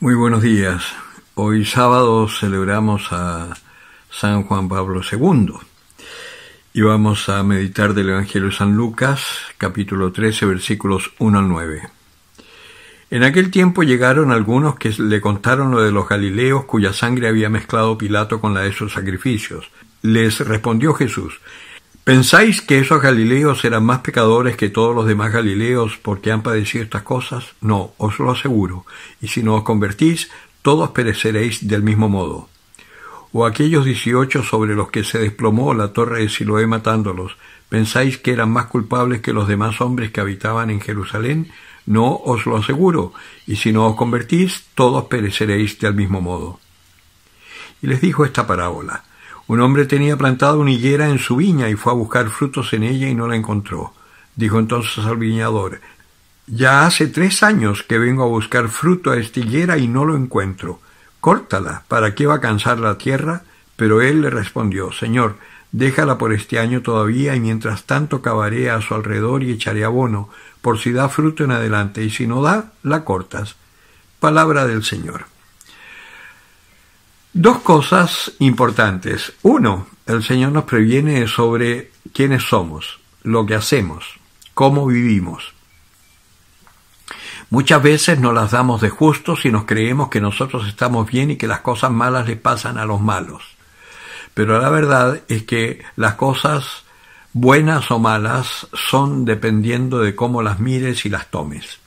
Muy buenos días. Hoy sábado celebramos a San Juan Pablo II y vamos a meditar del Evangelio de San Lucas, capítulo 13, versículos 1 al 9. En aquel tiempo llegaron algunos que le contaron lo de los Galileos cuya sangre había mezclado Pilato con la de sus sacrificios. Les respondió Jesús, ¿Pensáis que esos galileos eran más pecadores que todos los demás galileos porque han padecido estas cosas? No, os lo aseguro. Y si no os convertís, todos pereceréis del mismo modo. O aquellos dieciocho sobre los que se desplomó la torre de Siloé matándolos, ¿pensáis que eran más culpables que los demás hombres que habitaban en Jerusalén? No, os lo aseguro. Y si no os convertís, todos pereceréis del mismo modo. Y les dijo esta parábola. Un hombre tenía plantado una higuera en su viña y fue a buscar frutos en ella y no la encontró. Dijo entonces al viñador, ya hace tres años que vengo a buscar fruto a esta higuera y no lo encuentro. Córtala, ¿para qué va a cansar la tierra? Pero él le respondió, Señor, déjala por este año todavía y mientras tanto cavaré a su alrededor y echaré abono, por si da fruto en adelante, y si no da, la cortas. Palabra del Señor. Dos cosas importantes. Uno, el Señor nos previene sobre quiénes somos, lo que hacemos, cómo vivimos. Muchas veces no las damos de justo si nos creemos que nosotros estamos bien y que las cosas malas le pasan a los malos. Pero la verdad es que las cosas buenas o malas son dependiendo de cómo las mires y las tomes.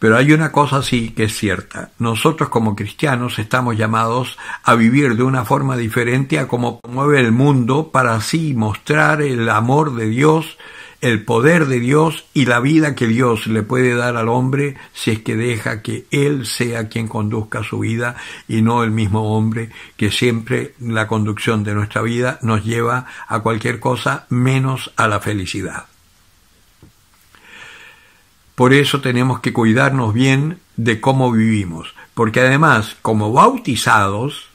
Pero hay una cosa sí que es cierta. Nosotros como cristianos estamos llamados a vivir de una forma diferente a como mueve el mundo para así mostrar el amor de Dios, el poder de Dios y la vida que Dios le puede dar al hombre si es que deja que Él sea quien conduzca su vida y no el mismo hombre que siempre la conducción de nuestra vida nos lleva a cualquier cosa menos a la felicidad. Por eso tenemos que cuidarnos bien de cómo vivimos, porque además, como bautizados,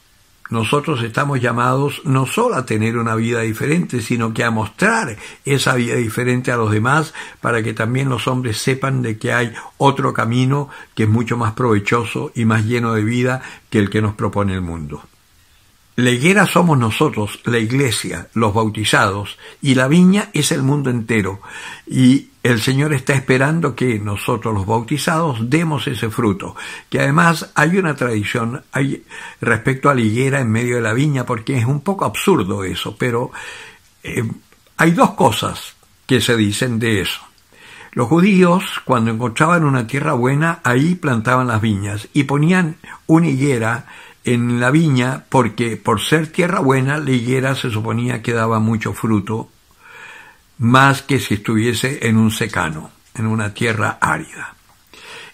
nosotros estamos llamados no solo a tener una vida diferente, sino que a mostrar esa vida diferente a los demás para que también los hombres sepan de que hay otro camino que es mucho más provechoso y más lleno de vida que el que nos propone el mundo. La higuera somos nosotros, la iglesia, los bautizados, y la viña es el mundo entero. Y el Señor está esperando que nosotros los bautizados demos ese fruto. Que además hay una tradición respecto a la higuera en medio de la viña, porque es un poco absurdo eso, pero eh, hay dos cosas que se dicen de eso. Los judíos, cuando encontraban una tierra buena, ahí plantaban las viñas y ponían una higuera en la viña porque por ser tierra buena la higuera se suponía que daba mucho fruto más que si estuviese en un secano, en una tierra árida.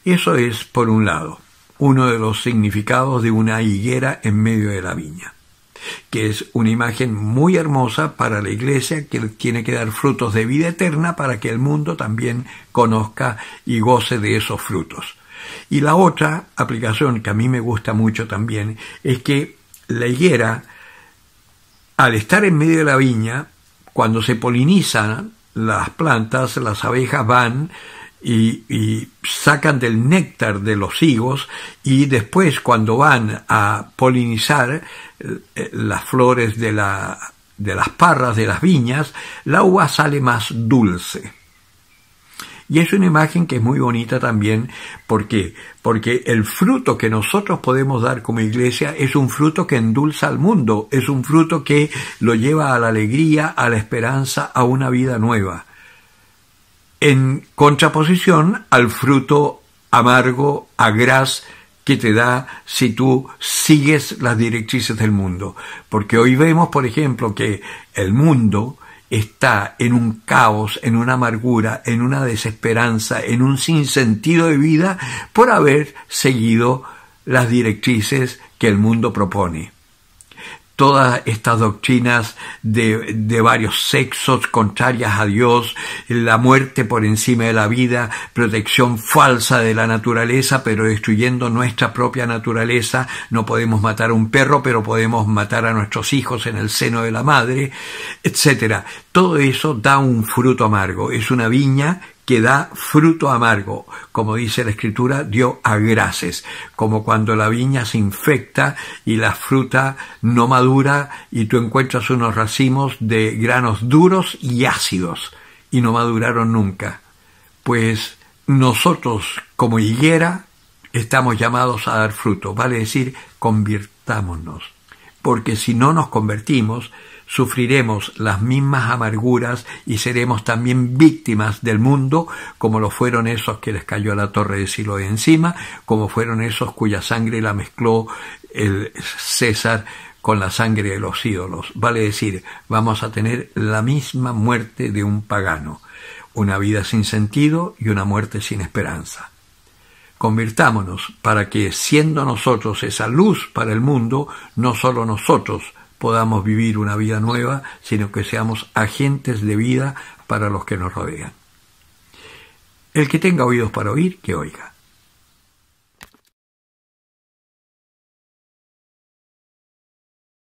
Eso es, por un lado, uno de los significados de una higuera en medio de la viña, que es una imagen muy hermosa para la iglesia que tiene que dar frutos de vida eterna para que el mundo también conozca y goce de esos frutos. Y la otra aplicación que a mí me gusta mucho también es que la higuera, al estar en medio de la viña, cuando se polinizan las plantas, las abejas van y, sacan del néctar de los higos y después cuando van a polinizar eh, las flores de, la, de las parras de las viñas, la uva sale más dulce. Y es una imagen que es muy bonita también. ¿Por qué? Porque el fruto que nosotros podemos dar como iglesia es un fruto que endulza al mundo, es un fruto que lo lleva a la alegría, a la esperanza, a una vida nueva. En contraposición al fruto amargo, gras que te da si tú sigues las directrices del mundo. Porque hoy vemos, por ejemplo, que el mundo está en un caos, en una amargura, en una desesperanza, en un sinsentido de vida por haber seguido las directrices que el mundo propone todas estas doctrinas de, varios sexos contrarias a Dios, la muerte por encima de la vida, protección falsa de la naturaleza, pero destruyendo nuestra propia naturaleza. No podemos matar a un perro, pero podemos matar a nuestros hijos en el seno de la madre, etcétera. Todo eso da un fruto amargo. Es una viña que da fruto amargo, como dice la escritura, dio a grases, como cuando la viña se infecta y la fruta no madura y tú encuentras unos racimos de granos duros y ácidos y no maduraron nunca. Pues nosotros como higuera estamos llamados a dar fruto, vale decir, convirtámonos porque si no nos convertimos, sufriremos las mismas amarguras y seremos también víctimas del mundo, como lo fueron esos que les cayó a la torre de Siloé encima, como fueron esos cuya sangre la mezcló el César con la sangre de los ídolos. Vale decir, vamos a tener la misma muerte de un pagano, una vida sin sentido y una muerte sin esperanza. Convirtámonos para que, siendo nosotros esa luz para el mundo, no solo nosotros podamos vivir una vida nueva, sino que seamos agentes de vida para los que nos rodean. El que tenga oídos para oír, que oiga.